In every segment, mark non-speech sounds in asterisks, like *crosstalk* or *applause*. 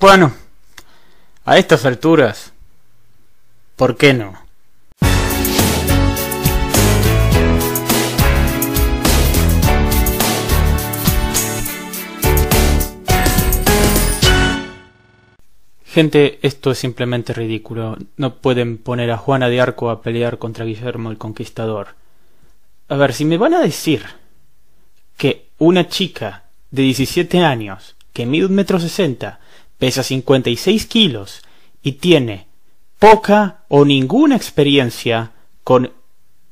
Bueno, a estas alturas, ¿por qué no? Gente, esto es simplemente ridículo. No pueden poner a Juana de Arco a pelear contra Guillermo el Conquistador. A ver, si me van a decir que una chica de 17 años, que mide un metro sesenta, pesa 56 kilos y tiene poca o ninguna experiencia con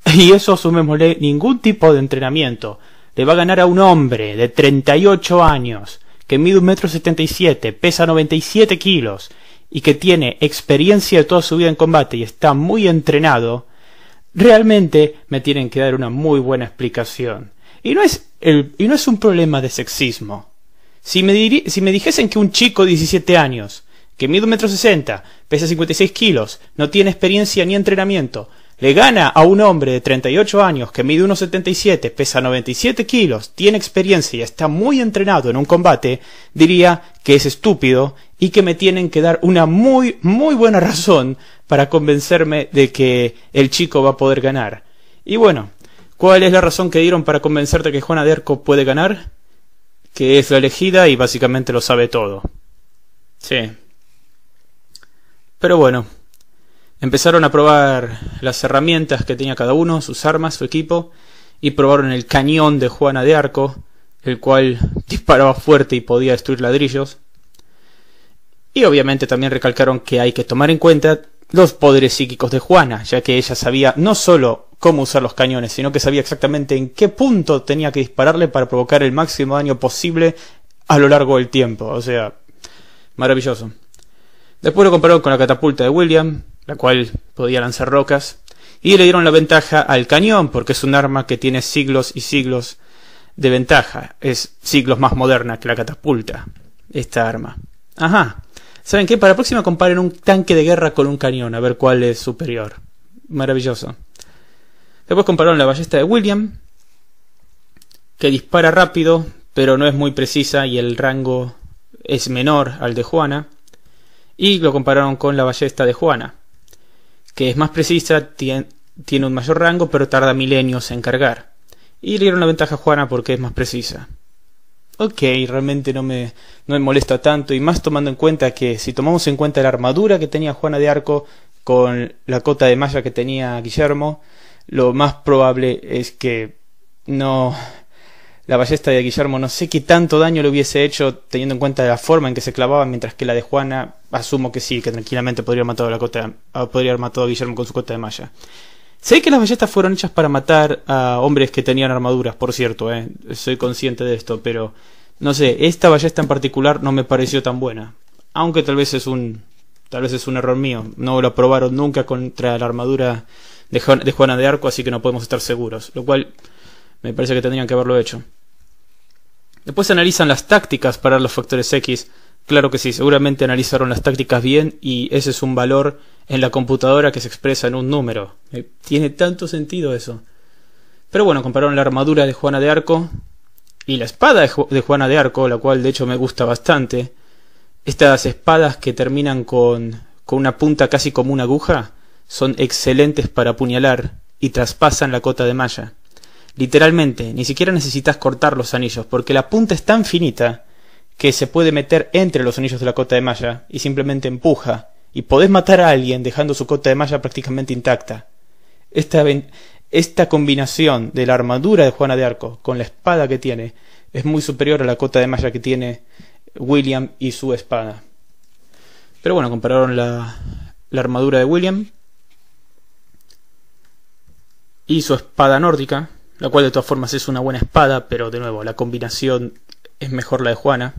*laughs* y eso sumémosle ningún tipo de entrenamiento, le va a ganar a un hombre de 38 años que mide un metro setenta pesa 97 kilos y que tiene experiencia de toda su vida en combate y está muy entrenado, realmente me tienen que dar una muy buena explicación. Y no es, y no es un problema de sexismo. Si me, dijesen que un chico de 17 años, que mide un metro sesenta, pesa 56 kilos, no tiene experiencia ni entrenamiento, le gana a un hombre de 38 años que mide 1,77, pesa 97 kilos, tiene experiencia y está muy entrenado en un combate, diría que es estúpido y que me tienen que dar una muy, muy buena razón para convencerme de que el chico va a poder ganar. Y bueno, ¿cuál es la razón que dieron para convencerte que Juan Aderco puede ganar? que es la elegida y básicamente lo sabe todo. Sí. Pero bueno, empezaron a probar las herramientas que tenía cada uno, sus armas, su equipo, y probaron el cañón de Juana de Arco, el cual *laughs* disparaba fuerte y podía destruir ladrillos. Y obviamente también recalcaron que hay que tomar en cuenta los poderes psíquicos de Juana, ya que ella sabía no sólo cómo usar los cañones, sino que sabía exactamente en qué punto tenía que dispararle para provocar el máximo daño posible a lo largo del tiempo. O sea, maravilloso. Después lo compararon con la catapulta de William, la cual podía lanzar rocas, y le dieron la ventaja al cañón, porque es un arma que tiene siglos y siglos de ventaja. Es siglos más moderna que la catapulta, esta arma. Ajá. ¿Saben qué? Para la próxima comparen un tanque de guerra con un cañón, a ver cuál es superior. Maravilloso. Después compararon la ballesta de William, que dispara rápido, pero no es muy precisa y el rango es menor al de Juana. Y lo compararon con la ballesta de Juana, que es más precisa, tiene un mayor rango, pero tarda milenios en cargar. Y le dieron la ventaja a Juana porque es más precisa. Ok, realmente no me, no me molesta tanto, y más tomando en cuenta que si tomamos en cuenta la armadura que tenía Juana de Arco con la cota de malla que tenía Guillermo, lo más probable es que no la ballesta de Guillermo no sé qué tanto daño le hubiese hecho teniendo en cuenta la forma en que se clavaba, mientras que la de Juana asumo que sí, que tranquilamente podría haber matado a, la ah, a Guillermo con su cota de malla. Sé que las ballestas fueron hechas para matar a hombres que tenían armaduras, por cierto, eh, soy consciente de esto, pero no sé, esta ballesta en particular no me pareció tan buena, aunque tal vez es un tal vez es un error mío, no lo probaron nunca contra la armadura de, Juana de Arco, así que no podemos estar seguros, lo cual me parece que tendrían que haberlo hecho. Después analizan las tácticas para los factores X. Claro que sí, seguramente analizaron las tácticas bien y ese es un valor en la computadora que se expresa en un número. Eh, tiene tanto sentido eso. Pero bueno, compararon la armadura de Juana de Arco y la espada de Juana de Arco, la cual de hecho me gusta bastante. Estas espadas que terminan con, con una punta casi como una aguja, son excelentes para apuñalar y traspasan la cota de malla. Literalmente, ni siquiera necesitas cortar los anillos, porque la punta es tan finita que se puede meter entre los anillos de la cota de malla y simplemente empuja, y podés matar a alguien dejando su cota de malla prácticamente intacta. Esta, combinación de la armadura de Juana de Arco con la espada que tiene es muy superior a la cota de malla que tiene William y su espada. Pero bueno, compararon la, la armadura de William y su espada nórdica, la cual de todas formas es una buena espada, pero de nuevo, la combinación es mejor la de Juana.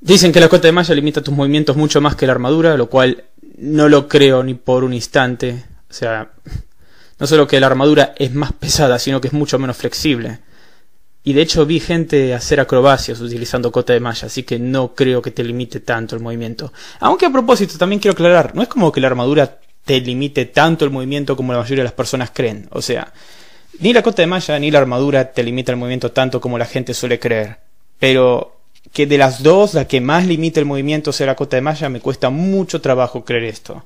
Dicen que la cota de malla limita tus movimientos mucho más que la armadura, lo cual no lo creo ni por un instante. O sea, no solo que la armadura es más pesada, sino que es mucho menos flexible. Y de hecho vi gente hacer acrobacias utilizando cota de malla, así que no creo que te limite tanto el movimiento. Aunque a propósito, también quiero aclarar, no es como que la armadura te limite tanto el movimiento como la mayoría de las personas creen. O sea, ni la cota de malla ni la armadura te limita el movimiento tanto como la gente suele creer. Pero que de las dos, la que más limita el movimiento sea la cota de malla, me cuesta mucho trabajo creer esto.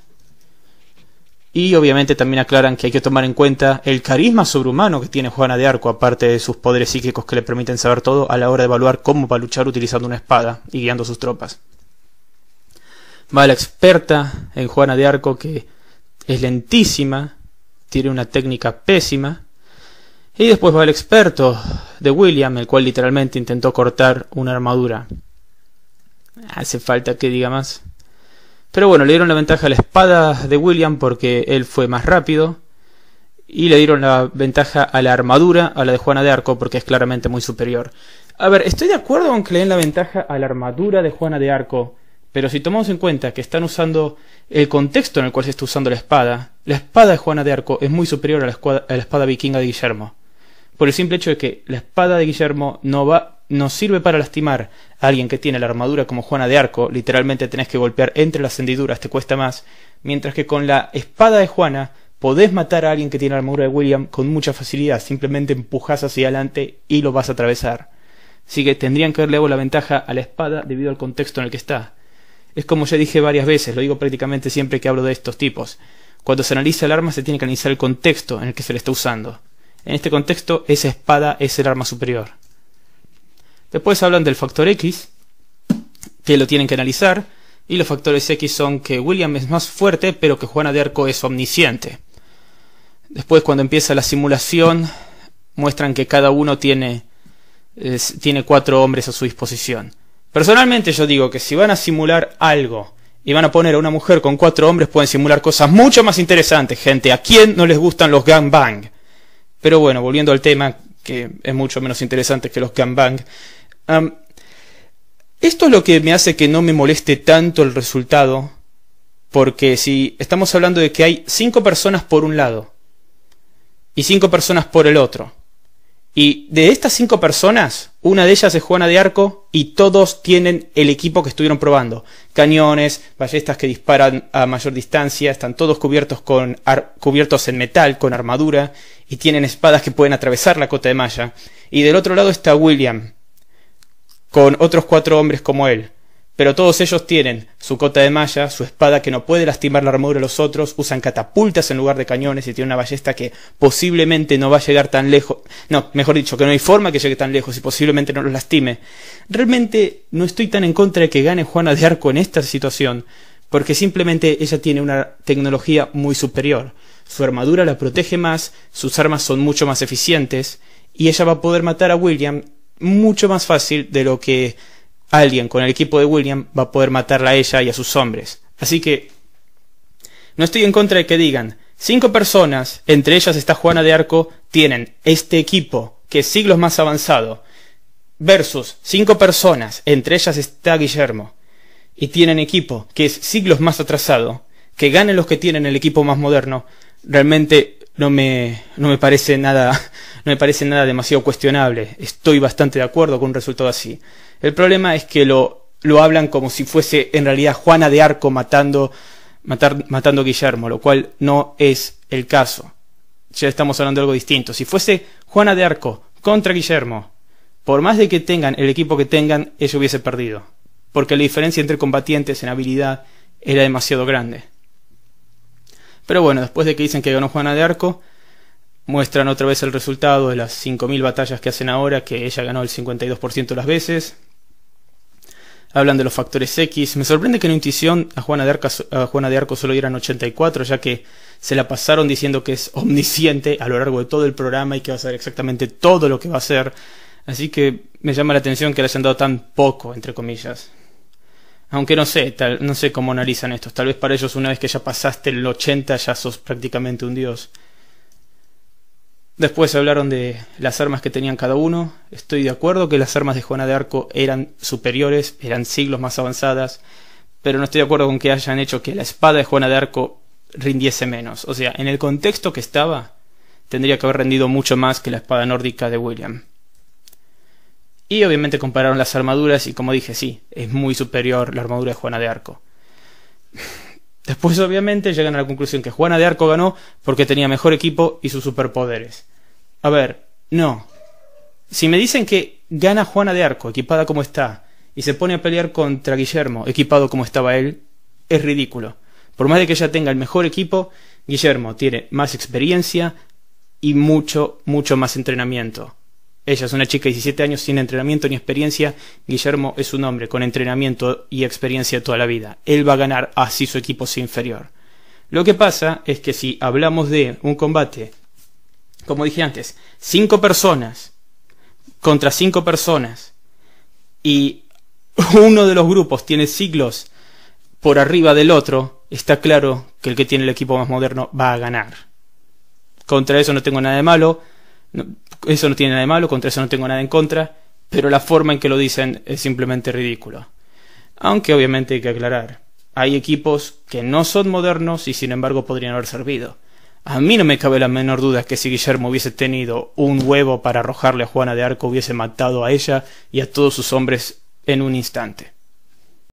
Y obviamente también aclaran que hay que tomar en cuenta el carisma sobrehumano que tiene Juana de Arco, aparte de sus poderes psíquicos que le permiten saber todo a la hora de evaluar cómo va a luchar utilizando una espada y guiando sus tropas. Va la experta en Juana de Arco que es lentísima, tiene una técnica pésima. Y después va el experto de William, el cual literalmente intentó cortar una armadura. Hace falta que diga más. Pero bueno, le dieron la ventaja a la espada de William porque él fue más rápido. Y le dieron la ventaja a la armadura, a la de Juana de Arco, porque es claramente muy superior. A ver, estoy de acuerdo con que le den la ventaja a la armadura de Juana de Arco. Pero si tomamos en cuenta que están usando el contexto en el cual se está usando la espada, la espada de Juana de Arco es muy superior a la, espada vikinga de Guillermo. Por el simple hecho de que la espada de Guillermo no va, no sirve para lastimar a alguien que tiene la armadura como Juana de Arco, literalmente tenés que golpear entre las hendiduras, te cuesta más, mientras que con la espada de Juana podés matar a alguien que tiene la armadura de William con mucha facilidad, simplemente empujas hacia adelante y lo vas a atravesar. Así que tendrían que darle la ventaja a la espada debido al contexto en el que está. Es como ya dije varias veces, lo digo prácticamente siempre que hablo de estos tipos. Cuando se analiza el arma se tiene que analizar el contexto en el que se le está usando. En este contexto, esa espada es el arma superior. Después hablan del factor X, que lo tienen que analizar, y los factores X son que William es más fuerte, pero que Juana de Arco es omnisciente. Después, cuando empieza la simulación, muestran que cada uno tiene, tiene cuatro hombres a su disposición. Personalmente yo digo que si van a simular algo y van a poner a una mujer con cuatro hombres, pueden simular cosas mucho más interesantes, gente. ¿A quién no les gustan los gangbang? Pero bueno, volviendo al tema, que es mucho menos interesante que los gangbang. esto es lo que me hace que no me moleste tanto el resultado, porque si estamos hablando de que hay cinco personas por un lado y cinco personas por el otro, y de estas cinco personas, una de ellas es Juana de Arco y todos tienen el equipo que estuvieron probando. Cañones, ballestas que disparan a mayor distancia, están todos cubiertos, con cubiertos en metal, con armadura, y tienen espadas que pueden atravesar la cota de malla. Y del otro lado está William, con otros cuatro hombres como él. Pero todos ellos tienen su cota de malla, su espada que no puede lastimar la armadura de los otros, usan catapultas en lugar de cañones y tienen una ballesta que posiblemente no va a llegar tan lejos. No, mejor dicho, que no hay forma que llegue tan lejos y posiblemente no los lastime. Realmente no estoy tan en contra de que gane Juana de Arco en esta situación, porque simplemente ella tiene una tecnología muy superior. Su armadura la protege más, sus armas son mucho más eficientes y ella va a poder matar a William mucho más fácil de lo que alguien con el equipo de William va a poder matarla a ella y a sus hombres. Así que no estoy en contra de que digan, cinco personas, entre ellas está Juana de Arco, tienen este equipo que es siglos más avanzado, versus cinco personas, entre ellas está Guillermo, y tienen equipo que es siglos más atrasado, que ganen los que tienen el equipo más moderno, realmente no me, no me parece nada, *laughs* no me parece nada demasiado cuestionable. Estoy bastante de acuerdo con un resultado así. El problema es que lo, lo hablan como si fuese en realidad Juana de Arco matando, matando a Guillermo, lo cual no es el caso. Ya estamos hablando de algo distinto. Si fuese Juana de Arco contra Guillermo, por más de que tengan el equipo que tengan, ella hubiese perdido. Porque la diferencia entre combatientes en habilidad era demasiado grande. Pero bueno, después de que dicen que ganó Juana de Arco, muestran otra vez el resultado de las 5.000 batallas que hacen ahora, que ella ganó el 52% de las veces, hablan de los factores X. Me sorprende que en intuición a Juana, de Arco, a Juana de Arco solo dieran 84, ya que se la pasaron diciendo que es *laughs* omnisciente a lo largo de todo el programa y que va a saber exactamente todo lo que va a hacer. Así que me llama la atención que le hayan dado tan poco, entre comillas. Aunque no sé, tal, no sé cómo analizan estos. Tal vez para ellos una vez que ya pasaste el 80 ya sos prácticamente un dios. Después hablaron de las armas que tenían cada uno. Estoy de acuerdo que las armas de Juana de Arco eran superiores, eran siglos más avanzadas, pero no estoy de acuerdo con que hayan hecho que la espada de Juana de Arco rindiese menos. O sea, en el contexto que estaba, tendría que haber rendido mucho más que la espada nórdica de William. Y obviamente compararon las armaduras y como dije, sí, es muy superior la armadura de Juana de Arco. Después, obviamente, llegan a la conclusión que Juana de Arco ganó porque tenía mejor equipo y sus superpoderes. A ver, no. Si me dicen que gana Juana de Arco, equipada como está, y se pone a pelear contra Guillermo, equipado como estaba él, es ridículo. Por más de que ella tenga el mejor equipo, Guillermo tiene más experiencia y mucho, mucho más entrenamiento. Ella es una chica de 17 años sin entrenamiento ni experiencia. Guillermo es un hombre con entrenamiento y experiencia toda la vida. Él va a ganar así su equipo sea inferior. Lo que pasa es que si hablamos de un combate, como dije antes, cinco personas contra cinco personas y uno de los grupos tiene siglos por arriba del otro, está claro que el que tiene el equipo más moderno va a ganar. Contra eso no tengo nada de malo eso no tiene nada de malo, contra eso no tengo nada en contra, pero la forma en que lo dicen es simplemente ridículo. Aunque obviamente hay que aclarar, hay equipos que no son modernos y sin embargo podrían haber servido. A mí no me cabe la menor duda que si Guillermo hubiese tenido un huevo para arrojarle a Juana de Arco hubiese matado a ella y a todos sus hombres en un instante.